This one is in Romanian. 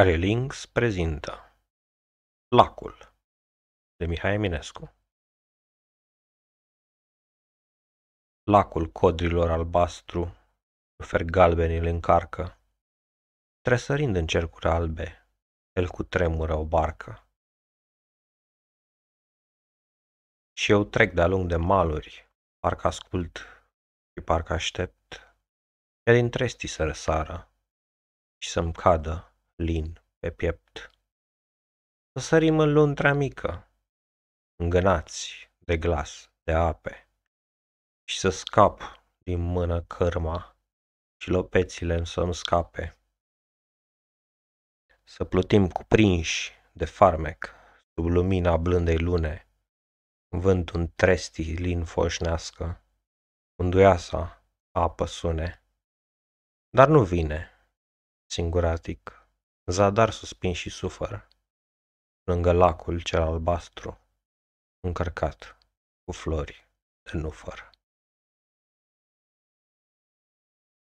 Arelinx prezintă Lacul de Mihai Eminescu Lacul codrilor albastru, fer galbeni îl încarcă, Tresărind în cercuri albe, el cu tremură o barcă. Și eu trec de-a lung de maluri, parcă ascult și parcă aștept, el din trestii să răsară și să-mi cadă lin pe piept. Să sărim în luntra mică, îngânați de glas, de ape, și să scap din mână cărma și lopețile să-mi scape. Să plutim cuprinși de farmec sub lumina blândei lune, în vântul trestii lin foșnească, unduiasa apă sune, dar nu vine, singuratic. Zadar suspin și sufăr, lângă lacul cel albastru, încărcat cu flori de nufăr.